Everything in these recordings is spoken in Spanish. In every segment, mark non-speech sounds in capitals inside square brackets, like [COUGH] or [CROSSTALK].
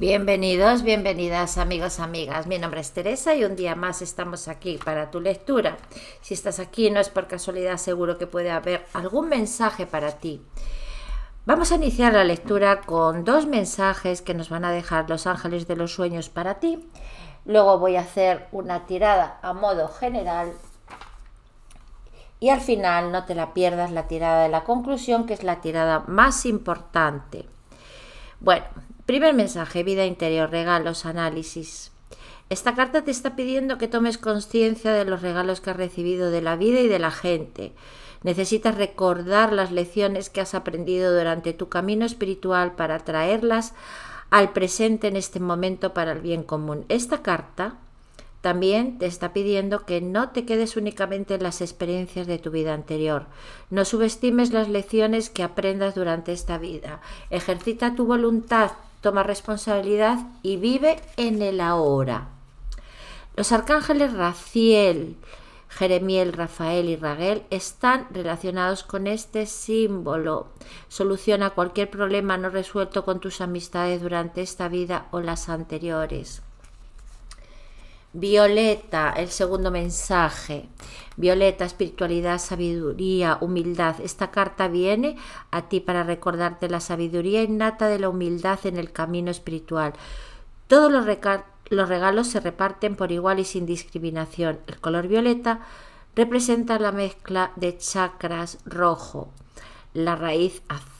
Bienvenidos, bienvenidas amigos, amigas. Mi nombre es Teresa y un día más estamos aquí para tu lectura. Si estás aquí no es por casualidad, seguro que puede haber algún mensaje para ti. Vamos a iniciar la lectura con dos mensajes que nos van a dejar los ángeles de los sueños para ti. Luego voy a hacer una tirada a modo general. Y al final no te la pierdas la tirada de la conclusión, que es la tirada más importante. Bueno, Primer mensaje, vida interior, regalos, análisis. Esta carta te está pidiendo que tomes conciencia de los regalos que has recibido de la vida y de la gente. Necesitas recordar las lecciones que has aprendido durante tu camino espiritual para traerlas al presente en este momento para el bien común. Esta carta también te está pidiendo que no te quedes únicamente en las experiencias de tu vida anterior. No subestimes las lecciones que aprendas durante esta vida. Ejercita tu voluntad toma responsabilidad y vive en el ahora. Los arcángeles Raciel, Jeremiel, Rafael y Raguel están relacionados con este símbolo. Soluciona cualquier problema no resuelto con tus amistades durante esta vida o las anteriores. Violeta, el segundo mensaje. Violeta, espiritualidad, sabiduría, humildad. Esta carta viene a ti para recordarte la sabiduría innata de la humildad en el camino espiritual. Todos los, regalos se reparten por igual y sin discriminación. El color violeta representa la mezcla de chakras rojo, la raíz azul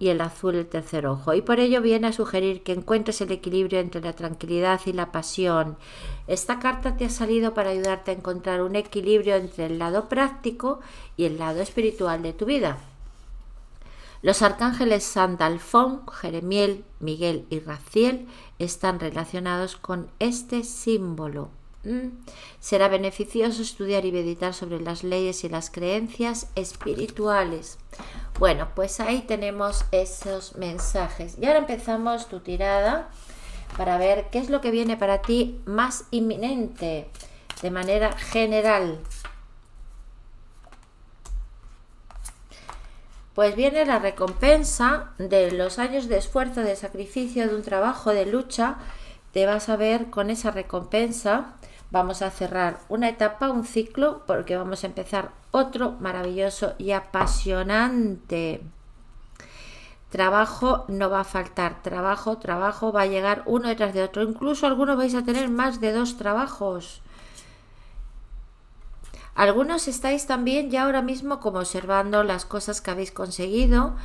y el azul el tercer ojo. Y por ello viene a sugerir que encuentres el equilibrio entre la tranquilidad y la pasión. Esta carta te ha salido para ayudarte a encontrar un equilibrio entre el lado práctico y el lado espiritual de tu vida. Los arcángeles Sandalfón, Jeremiel, Miguel y Raciel están relacionados con este símbolo. Mm. Será beneficioso estudiar y meditar sobre las leyes y las creencias espirituales. Bueno, pues ahí tenemos esos mensajes. Y ahora empezamos tu tirada para ver qué es lo que viene para ti más inminente, de manera general. Pues viene la recompensa de los años de esfuerzo, de sacrificio, de un trabajo, de lucha. Te vas a ver con esa recompensa vamos a cerrar una etapa, un ciclo, porque vamos a empezar otro maravilloso y apasionante. Trabajo no va a faltar, trabajo, trabajo, va a llegar uno detrás de otro. Incluso algunos vais a tener más de dos trabajos. Algunos estáis también ya ahora mismo como observando las cosas que habéis conseguido.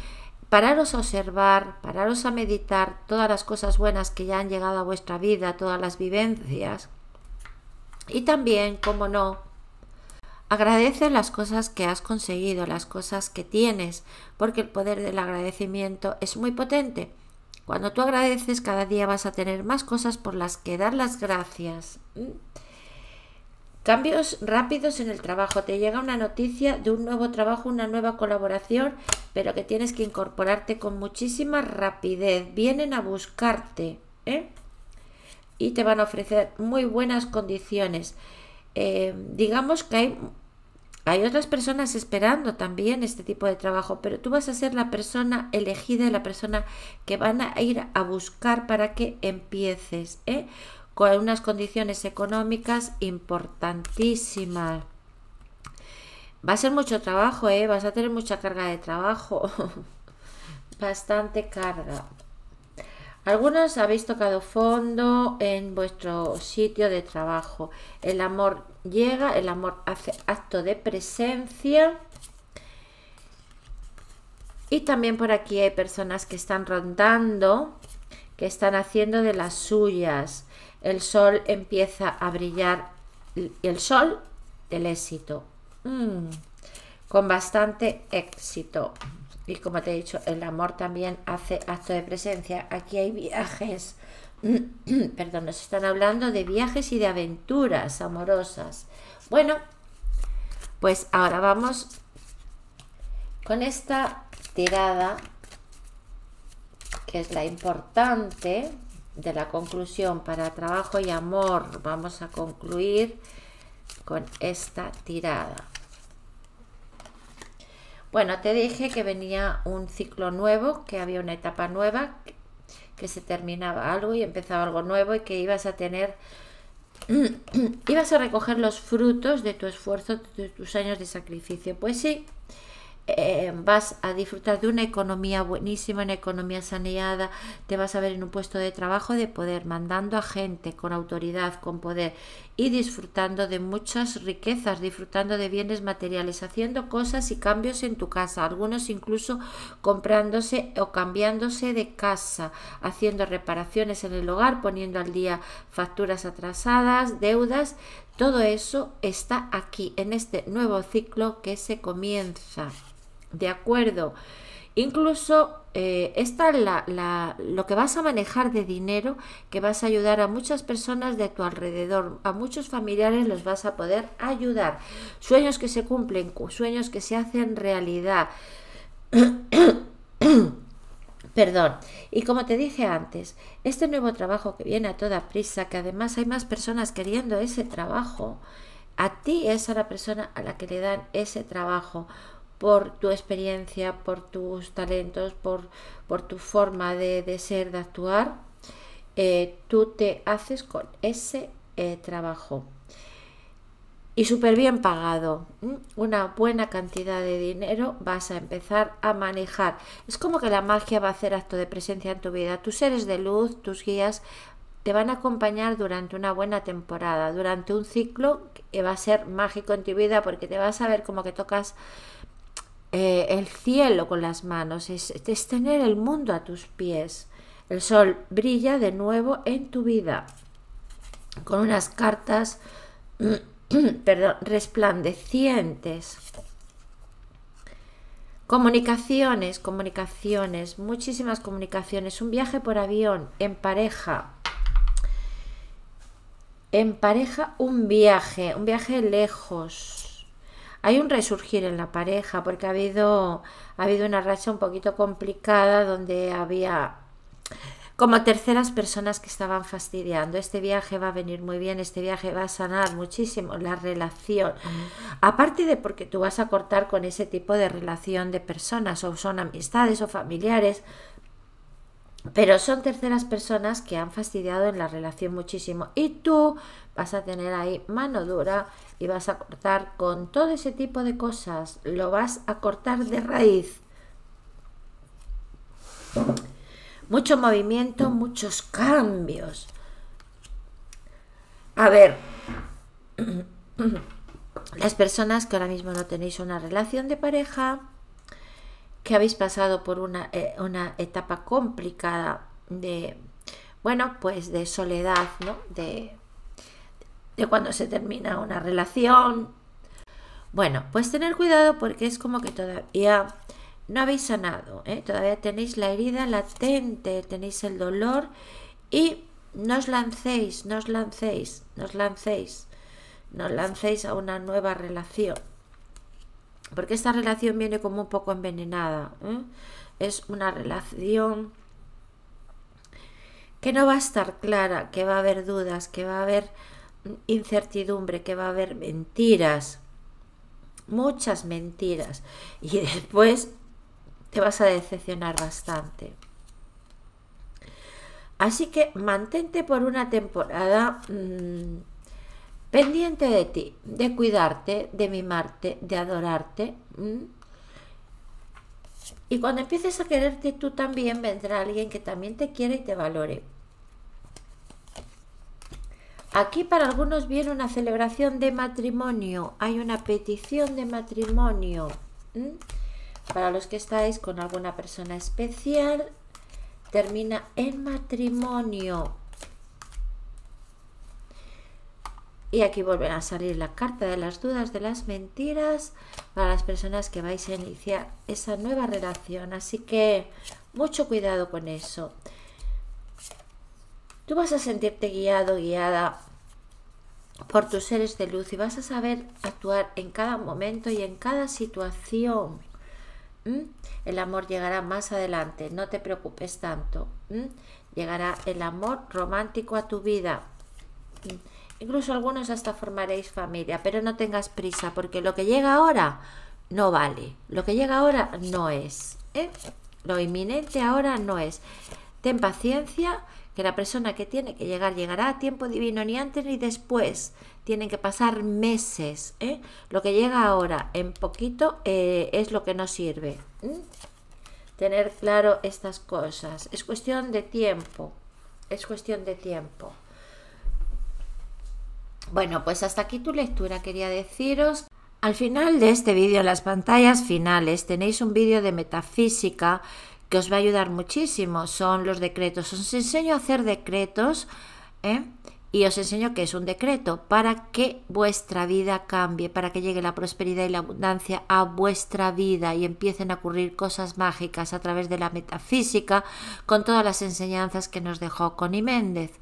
Pararos a observar, pararos a meditar todas las cosas buenas que ya han llegado a vuestra vida, todas las vivencias y también, como no, agradece las cosas que has conseguido, las cosas que tienes, porque el poder del agradecimiento es muy potente. Cuando tú agradeces, cada día vas a tener más cosas por las que dar las gracias. ¿Mm? Cambios rápidos en el trabajo. Te llega una noticia de un nuevo trabajo, una nueva colaboración, pero que tienes que incorporarte con muchísima rapidez. Vienen a buscarte. ¿eh? y te van a ofrecer muy buenas condiciones. Eh, digamos que hay, hay otras personas esperando también este tipo de trabajo, pero tú vas a ser la persona elegida y la persona que van a ir a buscar para que empieces, ¿eh? con unas condiciones económicas importantísimas. Va a ser mucho trabajo, ¿eh? vas a tener mucha carga de trabajo, [LAUGHS] bastante carga. Algunos habéis tocado fondo en vuestro sitio de trabajo. El amor llega, el amor hace acto de presencia. Y también por aquí hay personas que están rondando, que están haciendo de las suyas. El sol empieza a brillar, y el sol del éxito, mm, con bastante éxito. Y como te he dicho, el amor también hace acto de presencia. Aquí hay viajes, [CLEARS THROAT] perdón, nos están hablando de viajes y de aventuras amorosas. Bueno, pues ahora vamos con esta tirada, que es la importante de la conclusión para trabajo y amor. Vamos a concluir con esta tirada. Bueno, te dije que venía un ciclo nuevo, que había una etapa nueva, que, se terminaba algo y empezaba algo nuevo y que ibas a tener, [CLEARS THROAT] ibas a recoger los frutos de tu esfuerzo, de tus años de sacrificio. Pues sí, eh, vas a disfrutar de una economía buenísima, una economía saneada, te vas a ver en un puesto de trabajo de poder, mandando a gente con autoridad, con poder y disfrutando de muchas riquezas, disfrutando de bienes materiales, haciendo cosas y cambios en tu casa, algunos incluso comprándose o cambiándose de casa, haciendo reparaciones en el hogar, poniendo al día facturas atrasadas, deudas, todo eso está aquí en este nuevo ciclo que se comienza. ¿De acuerdo? Incluso eh, esta la, la, lo que vas a manejar de dinero, que vas a ayudar a muchas personas de tu alrededor, a muchos familiares los vas a poder ayudar. Sueños que se cumplen, sueños que se hacen realidad. [COUGHS] Perdón. Y como te dije antes, este nuevo trabajo que viene a toda prisa, que además hay más personas queriendo ese trabajo, a ti es a la persona a la que le dan ese trabajo por tu experiencia, por tus talentos, por, por tu forma de, ser, de actuar, eh, tú te haces con ese eh, trabajo. Y súper bien pagado, una buena cantidad de dinero vas a empezar a manejar. Es como que la magia va a hacer acto de presencia en tu vida. Tus seres de luz, tus guías te van a acompañar durante una buena temporada, durante un ciclo que va a ser mágico en tu vida porque te vas a ver como que tocas eh, el cielo con las manos, es, tener el mundo a tus pies. El sol brilla de nuevo en tu vida con unas cartas [CLEARS THROAT] perdón, resplandecientes. Comunicaciones, comunicaciones, muchísimas comunicaciones. Un viaje por avión, en pareja. En pareja, un viaje, un viaje lejos hay un resurgir en la pareja, porque ha habido, ha habido una racha un poquito complicada donde había como terceras personas que estaban fastidiando. Este viaje va a venir muy bien, este viaje va a sanar muchísimo la relación. Aparte de porque tú vas a cortar con ese tipo de relación de personas, o son amistades o familiares pero son terceras personas que han fastidiado en la relación muchísimo y tú vas a tener ahí mano dura y vas a cortar con todo ese tipo de cosas. Lo vas a cortar de raíz. Mucho movimiento, muchos cambios. A ver, [CLEARS THROAT] las personas que ahora mismo no tenéis una relación de pareja, que habéis pasado por eh, una, etapa complicada de, bueno, pues de soledad, ¿no? De, de cuando se termina una relación. Bueno, pues tener cuidado porque es como que todavía no habéis sanado, ¿eh? todavía tenéis la herida latente, tenéis el dolor y no os lancéis, no os lancéis, no os lancéis, no os lancéis a una nueva relación porque esta relación viene como un poco envenenada. ¿eh? Es una relación que no va a estar clara, que va a haber dudas, que va a haber incertidumbre, que va a haber mentiras, muchas mentiras. Y [LAUGHS] después te vas a decepcionar bastante. Así que mantente por una temporada mm, pendiente de ti, de cuidarte, de mimarte, de adorarte. Y cuando empieces a quererte tú también vendrá alguien que también te quiere y te valore. Aquí para algunos viene una celebración de matrimonio, hay una petición de matrimonio. Para los que estáis con alguna persona especial, termina en matrimonio. Y aquí vuelven a salir la carta de las dudas, de las mentiras para las personas que vais a iniciar esa nueva relación. Así que mucho cuidado con eso. Tú vas a sentirte guiado, guiada por tus seres de luz y vas a saber actuar en cada momento y en cada situación. ¿Mm? El amor llegará más adelante, no te preocupes tanto. ¿Mm? Llegará el amor romántico a tu vida. ¿Mm? Incluso algunos hasta formaréis familia, pero no tengas prisa porque lo que llega ahora no vale. Lo que llega ahora no es. ¿eh? Lo inminente ahora no es. Ten paciencia, que la persona que tiene que llegar llegará a tiempo divino, ni antes ni después. Tienen que pasar meses. ¿eh? Lo que llega ahora en poquito eh, es lo que no sirve. Tener claro estas cosas. Es cuestión de tiempo. Es cuestión de tiempo. Bueno, pues hasta aquí tu lectura quería deciros. Al final de este vídeo, en las pantallas finales, tenéis un vídeo de metafísica que os va a ayudar muchísimo. Son los decretos. Os enseño a hacer decretos ¿eh? y os enseño que es un decreto para que vuestra vida cambie, para que llegue la prosperidad y la abundancia a vuestra vida y empiecen a ocurrir cosas mágicas a través de la metafísica con todas las enseñanzas que nos dejó Connie Méndez.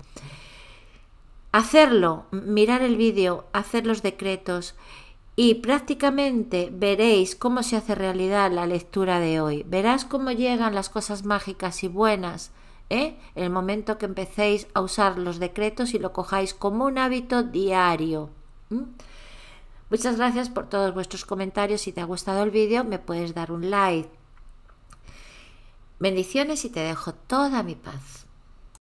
Hacerlo, mirar el vídeo, hacer los decretos y prácticamente veréis cómo se hace realidad la lectura de hoy. Verás cómo llegan las cosas mágicas y buenas ¿eh? el momento que empecéis a usar los decretos y lo cojáis como un hábito diario. Muchas gracias por todos vuestros comentarios. Si te ha gustado el vídeo me puedes dar un like. Bendiciones y te dejo toda mi paz.